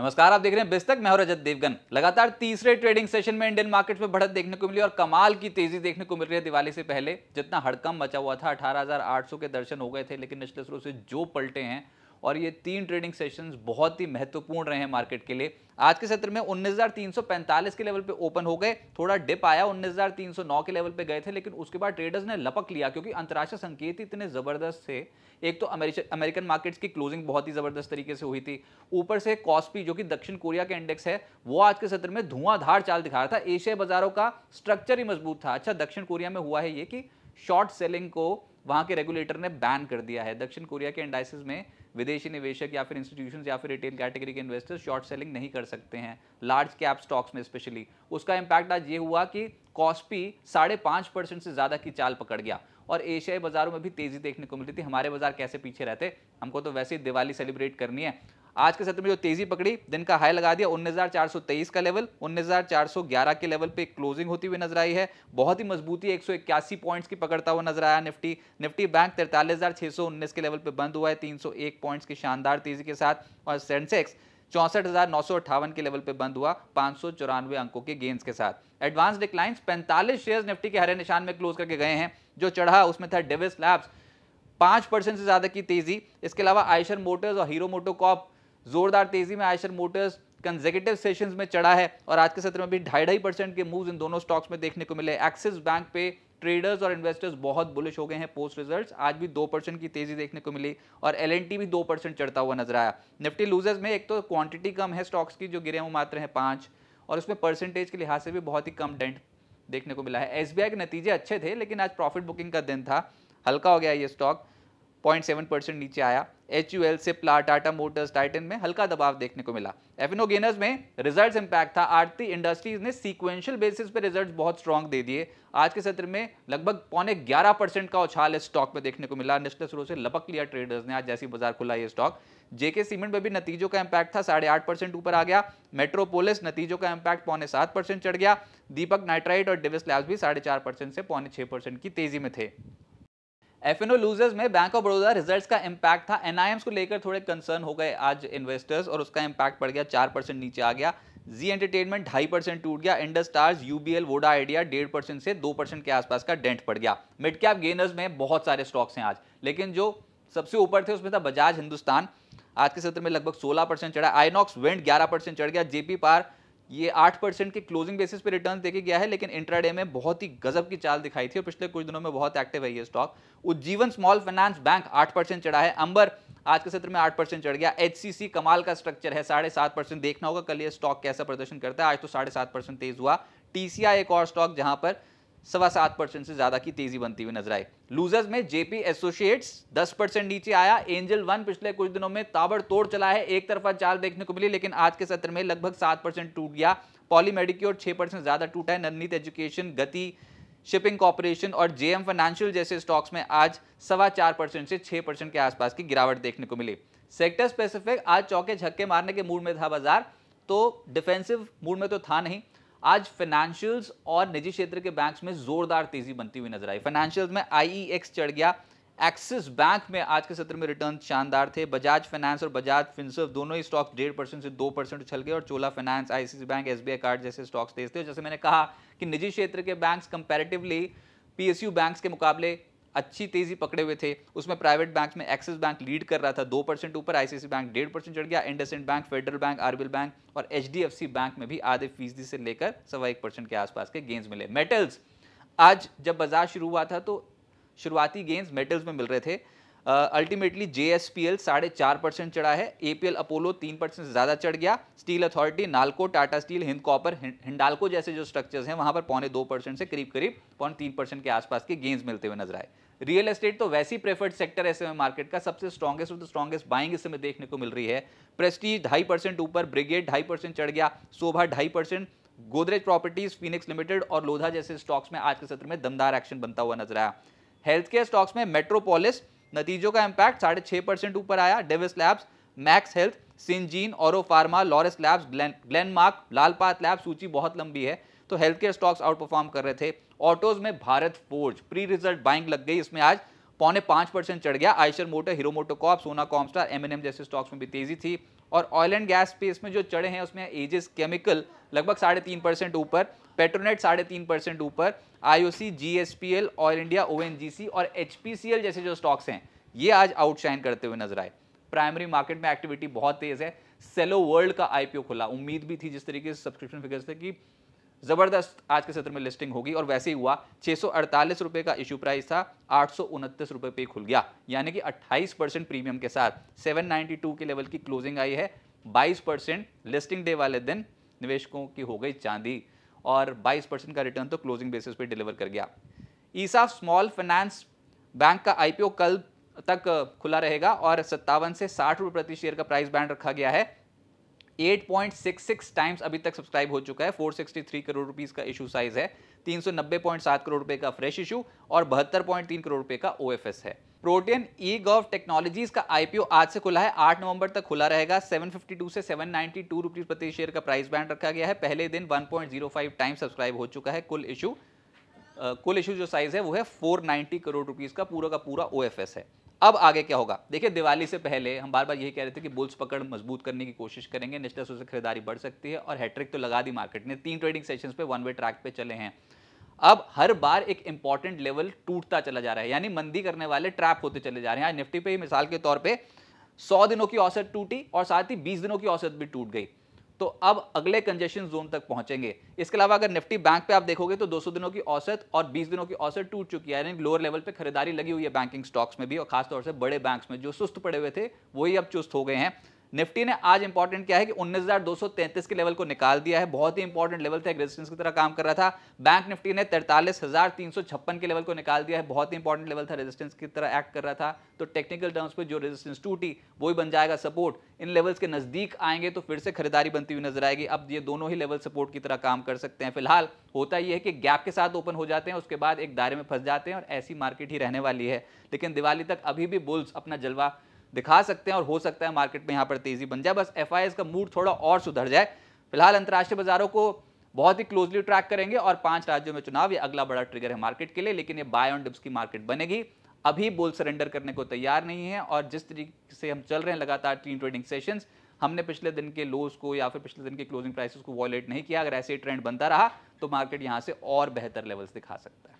नमस्कार आप देख रहे हैं बिस्तक मैं रजत देवगन लगातार तीसरे ट्रेडिंग सेशन में इंडियन मार्केट में बढ़त देखने को मिली और कमाल की तेजी देखने को मिल रही है दिवाली से पहले जितना हड़कम मचा हुआ था 18,800 के दर्शन हो गए थे लेकिन निचले स्रोत से जो पलटे हैं और ये तीन ट्रेडिंग सेशंस बहुत ही महत्वपूर्ण रहे हैं मार्केट के लिए आज के सत्र में 19,345 के लेवल पे ओपन हो गए थोड़ा डिप आया 19,309 के लेवल पे गए थे लेकिन उसके बाद ट्रेडर्स ने लपक लिया क्योंकि अंतर्राष्ट्रीय संकेत इतने ज़बरदस्त थे एक तो अमेरिकन मार्केट्स की क्लोजिंग बहुत ही ज़बरदस्त तरीके से हुई थी ऊपर से कॉस्पी जो कि दक्षिण कोरिया का इंडेक्स है वो आज के सत्र में धुआंधार चाल दिखा रहा था एशियाई बाजारों का स्ट्रक्चर ही मजबूत था अच्छा दक्षिण कोरिया में हुआ है ये कि शॉर्ट सेलिंग को वहाँ के रेगुलेटर ने बैन कर दिया है दक्षिण कोरिया के इंडाइसिस में विदेशी निवेशक या फिर इंस्टीट्यूशन या फिर रिटेल कैटेगरी के इन्वेस्टर्स शॉर्ट सेलिंग नहीं कर सकते हैं लार्ज कैप स्टॉक्स में स्पेशली उसका इम्पैक्ट आज ये हुआ कि कॉस्पी साढ़े पाँच परसेंट से ज़्यादा की चाल पकड़ गया और एशियाई बाजारों में भी तेजी देखने को मिली थी हमारे बाजार कैसे पीछे रहते हमको तो वैसे ही दिवाली सेलिब्रेट करनी है आज के सत्र में जो तेजी पकड़ी दिन का हाई लगा दिया उन्नीस का लेवल उन्नीस के लेवल पे क्लोजिंग होती हुई नजर आई है बहुत ही मजबूती एक पॉइंट्स की पकड़ता हुआ नजर आया निफ्टी निफ्टी बैंक तैंतालीस के लेवल पे बंद हुआ है 301 पॉइंट्स की शानदार तेजी के साथ और सेंसेक्स चौंसठ के लेवल पे बंद हुआ चौरानवे अंकों के गेंस के साथ एडवांस डिक्लाइंस पैंतालीस शेयर निफ्टी के हरे निशान में क्लोज करके गए हैं जो चढ़ा उसमें था डेविस लैब्स पांच परसेंट से ज़्यादा की तेज़ी इसके अलावा आयशर मोटर्स और हीरो मोटोकॉप जोरदार तेजी में आयशर मोटर्स कंजेगेटिव सेशंस में चढ़ा है और आज के सत्र में भी ढाई ढाई परसेंट के मूव्स इन दोनों स्टॉक्स में देखने को मिले एक्सिस बैंक पे ट्रेडर्स और इन्वेस्टर्स बहुत बुलिश हो गए हैं पोस्ट रिजल्ट्स आज भी दो परसेंट की तेजी देखने को मिली और एल भी दो परसेंट चढ़ता हुआ नजर आया निफ्टी लूजर्स में एक तो क्वांटिटी कम है स्टॉक्स की जो गिरे हुए मात्र हैं पाँच और उसमें परसेंटेज के लिहाज से भी बहुत ही कम डेंट देखने को मिला है एस के नतीजे अच्छे थे लेकिन आज प्रॉफिट बुकिंग का दिन था हल्का हो गया ये स्टॉक पॉइंट सेवन परसेंट नीचे आया एच यू एल प्ला टाटा मोटर्स टाइटन में हल्का दबाव देखने को मिला एफिनो गेनर्स में रिजल्ट्स इंपैक्ट था आरती इंडस्ट्रीज ने सीक्वेंशियल बेसिस पे रिजल्ट्स बहुत स्ट्रॉन्ग दे दिए आज के सत्र में लगभग पौने 11 परसेंट का उछाल इस स्टॉक में देखने को मिला निश्चित रूप से लपक लिया ट्रेडर्स ने आज जैसी बाजार खुला ये स्टॉक जेके सीमेंट में भी नतीजों का इंपैक्ट था साढ़े आठ परसेंट ऊपर आ गया मेट्रोपोलिस नतीजों का इम्पैक्ट पौने सात परसेंट चढ़ गया दीपक नाइट्राइट और डिविस लैब्स भी साढ़े चार परसेंट से पौने छः परसेंट की तेजी में थे एफ एन लूजर्स में बैंक ऑफ बड़ौदा रिजल्ट का इम्पैक्ट था एनआईएम्स को लेकर थोड़े कंसर्न हो गए आज इन्वेस्टर्स और उसका इम्पैक्ट पड़ गया चार परसेंट नीचे आ गया जी एंटरटेनमेंट ढाई परसेंट टूट गया Indus stars UBL Voda Idea डेढ़ परसेंट से दो परसेंट के आसपास का डेंट पड़ गया मिड कैप गेनर्स में बहुत सारे स्टॉक्स हैं आज लेकिन जो सबसे ऊपर थे उसमें था बजाज हिंदुस्तान आज के सत्र में लगभग सोलह परसेंट चढ़ा आईनॉक्स वेंट ग्यारह परसेंट चढ़ गया जेपी पार ये आठ परसेंट के क्लोजिंग बेसिस पे रिटर्न देके गया है लेकिन इंट्राडे में बहुत ही गजब की चाल दिखाई थी और पिछले कुछ दिनों में बहुत एक्टिव है ये stock Ujjivan small finance bank आठ परसेंट चढ़ा है अंबर आज के सत्र में आठ परसेंट चढ़ गया एच कमाल का स्ट्रक्चर है साढ़े सात परसेंट देखना होगा कल ये स्टॉक कैसा प्रदर्शन करता है आज तो साढ़े सात परसेंट तेज हुआ टीसीआई एक और स्टॉक जहां पर सवा सात परसेंट से ज्यादा की तेजी बनती हुई नजर आई लूजर्स में जेपी एसोसिएट्स दस परसेंट नीचे आया एंजल वन पिछले कुछ दिनों में ताबड़ तोड़ चला है एक तरफा चाल देखने को मिली लेकिन आज के सत्र में लगभग सात परसेंट टूट गया पॉली मेडिक्योर छह परसेंट ज्यादा टूटा है Navneet education Gati shipping corporation और जेएम फाइनेंशियल जैसे स्टॉक्स में आज सवा चार परसेंट से छह परसेंट के आसपास की गिरावट देखने को मिली सेक्टर स्पेसिफिक आज चौके झक्के मारने के मूड में था बाजार तो डिफेंसिव मूड में तो था नहीं आज फाइनेंशियल्स और निजी क्षेत्र के बैंक्स में जोरदार तेजी बनती हुई नजर आई फाइनेंशियल्स में आई e चढ़ गया एक्सिस बैंक में आज के सत्र में रिटर्न शानदार थे बजाज फाइनेंस और बजाज फिंस दोनों ही स्टॉक्स डेढ़ परसेंट से दो परसेंट उछल गए और Chola finance ICC bank SBI card जैसे स्टॉक्स तेज थे जैसे मैंने कहा कि निजी क्षेत्र के बैंक कंपेरेटिवली पीएसयू बैंक्स के मुकाबले अच्छी तेजी पकड़े हुए थे उसमें प्राइवेट बैंक में एक्सिस बैंक लीड कर रहा था दो परसेंट ऊपर आईसीसी बैंक डेढ़ परसेंट चढ़ गया IndusInd bank Federal bank RBL bank और एच बैंक में भी आधे फीसदी से लेकर सवा एक परसेंट के आसपास के गेंस मिले मेटल्स आज जब बाजार शुरू हुआ था तो शुरुआती गेंस मेटल्स में मिल रहे थे ultimately J S P L साढ़े चार परसेंट चढ़ा है ए पी एल अपोलो तीन परसेंट से ज़्यादा चढ़ गया steel authority Nalco Tata steel Hind copper Hindalco जैसे जो स्ट्रक्चर्स हैं वहाँ पर पौने दो परसेंट से करीब करीब पौने तीन परसेंट के आसपास के गेंस मिलते हुए नजर आए रियल एस्टेट तो वैसी प्रेफर्ड सेक्टर ऐसे में मार्केट का सबसे strongest of the strongest buying इसमें देखने को मिल रही है प्रेस्टीज ढाई परसेंट ऊपर ब्रिगेड ढाई परसेंट चढ़ गया शोभा ढाई percent Godrej properties Phoenix limited और लोधा जैसे स्टॉक्स में आज के सत्र में दमदार एक्शन बनता हुआ नजर आया हेल्थ केयर स्टॉक्स में मेट्रोपोलिस नतीजों का इम्पैक्ट साढ़े छः परसेंट ऊपर आया Davis labs Max Health Syngene और pharma Laurus labs Glen Glenmark Lalpath lab सूची बहुत लंबी है तो health care stocks out perform कर रहे थे ऑटोज में Bharat Forge pre result buying लग गई इसमें आज पौने पांच परसेंट चढ़ गया आयशर मोटर हीरो मोटोकॉप सोना कॉमस्टार एम M&M जैसे स्टॉक्स में भी तेजी थी और ऑयल एंड गैस स्पेस में जो चढ़े हैं उसमें एजेस केमिकल लगभग साढ़े तीन परसेंट ऊपर पेट्रोनेट साढ़े तीन परसेंट ऊपर IOC GSPL oil India ONGC और एचपीसीएल जैसे जो स्टॉक्स हैं ये आज आउटशाइन करते हुए नजर आए प्राइमरी मार्केट में एक्टिविटी बहुत तेज है सेलो वर्ल्ड का आईपीओ खुला उम्मीद भी थी जिस तरीके से सब्सक्रिप्शन फिगर्स थे कि ज़बरदस्त आज के सत्र में लिस्टिंग होगी और वैसे ही हुआ छह रुपए का इश्यू प्राइस था आठ सौ रुपए पे खुल गया यानी कि 28 परसेंट प्रीमियम के साथ 792 के लेवल की क्लोजिंग आई है 22 परसेंट लिस्टिंग डे वाले दिन निवेशकों की हो गई चांदी और 22 परसेंट का रिटर्न तो क्लोजिंग बेसिस पे डिलीवर कर गया ईसा स्मॉल फाइनेंस बैंक का आईपीओ कल तक खुला रहेगा और सत्तावन से साठ रुपये प्रति शेयर का प्राइस बैंड रखा गया है 8.66 टाइम्स अभी तक सब्सक्राइब हो चुका है 463 करोड़ रुपीस का इशू साइज है 390.7 करोड़ रुपए का फ्रेश इशू और बहत्तर करोड़ रुपए का ओ है प्रोटीन ई गव टेक्नोलॉजीज का आईपीओ आज से खुला है 8 नवंबर तक खुला रहेगा 752 से 792 नाइनटी प्रति शेयर का प्राइस बैंड रखा गया है पहले दिन 1.05 टाइम्स सब्सक्राइब हो चुका है कुल इशू कुल इशू जो साइज है वो है 490 करोड़ रुपीस का पूरा का पूरा ओ है अब आगे क्या होगा देखिए दिवाली से पहले हम बार बार यही कह रहे थे कि बुल्स पकड़ मजबूत करने की कोशिश करेंगे निश्चित रूप से खरीदारी बढ़ सकती है और हैट्रिक तो लगा दी मार्केट ने तीन ट्रेडिंग सेशंस पे वन वे ट्रैक पे चले हैं अब हर बार एक इंपॉर्टेंट लेवल टूटता चला जा रहा है यानी मंदी करने वाले ट्रैप होते चले जा रहे हैं आज निफ्टी पे मिसाल के तौर पर सौ दिनों की औसत टूटी और साथ ही बीस दिनों की औसत भी टूट गई तो अब अगले कंजेशन जोन तक पहुंचेंगे इसके अलावा अगर निफ्टी बैंक पे आप देखोगे तो 200 दिनों की औसत और 20 दिनों की औसत टूट चुकी है यानी लोअर लेवल पे खरीदारी लगी हुई है बैंकिंग स्टॉक्स में भी और खासतौर से बड़े बैंक्स में जो सुस्त पड़े हुए थे वही अब चुस्त हो गए हैं निफ्टी ने आज इंपॉर्टेंट क्या है कि 19,233 के लेवल को निकाल दिया है बहुत ही इंपॉर्टेंट लेवल था रेजिस्टेंस की तरह काम कर रहा था बैंक निफ्टी ने तैंतालीस के लेवल को निकाल दिया है बहुत ही इंपॉर्टेंट लेवल था रेजिस्टेंस की तरह एक्ट कर रहा था तो टेक्निकल टर्म्स पर जो रेजिस्टेंस टूटी वही बन जाएगा सपोर्ट इन लेवल्स के नजदीक आएंगे तो फिर से खरीदारी बनती हुई नजर आएगी अब ये दोनों ही लेवल सपोर्ट की तरह काम कर सकते हैं फिलहाल होता यह है कि गैप के साथ ओपन हो जाते हैं उसके बाद एक दायरे में फंस जाते हैं और ऐसी मार्केट ही रहने वाली है लेकिन दिवाली तक अभी भी बुल्स अपना जलवा दिखा सकते हैं और हो सकता है मार्केट में यहाँ पर तेजी बन जाए बस एफ का मूड थोड़ा और सुधर जाए फिलहाल अंतर्राष्ट्रीय बाजारों को बहुत ही क्लोजली ट्रैक करेंगे और पांच राज्यों में चुनाव ये अगला बड़ा ट्रिगर है मार्केट के लिए लेकिन ये बाय ऑन डिप्स की मार्केट बनेगी अभी बोल सरेंडर करने को तैयार नहीं है और जिस तरीके से हम चल रहे हैं लगातार तीन ट्रेडिंग सेशंस हमने पिछले दिन के लोज को या फिर पिछले दिन के क्लोजिंग प्राइसेस को वॉलेट नहीं किया अगर ऐसे ट्रेंड बनता रहा तो मार्केट यहाँ से और बेहतर लेवल्स दिखा सकता है